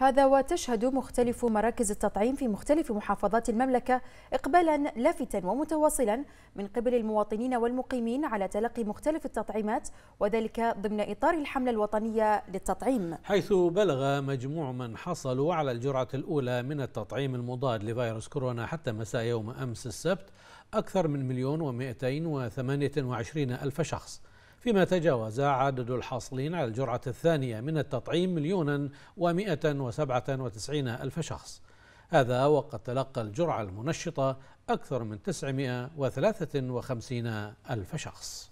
هذا وتشهد مختلف مراكز التطعيم في مختلف محافظات المملكة إقبالا لافتا ومتواصلا من قبل المواطنين والمقيمين على تلقي مختلف التطعيمات وذلك ضمن إطار الحملة الوطنية للتطعيم حيث بلغ مجموع من حصلوا على الجرعة الأولى من التطعيم المضاد لفيروس كورونا حتى مساء يوم أمس السبت أكثر من مليون ومئتين وثمانية وعشرين ألف شخص فيما تجاوز عدد الحاصلين على الجرعة الثانية من التطعيم مليونا ومئة وسبعة وتسعين ألف شخص هذا وقد تلقى الجرعة المنشطة أكثر من 953 ألف شخص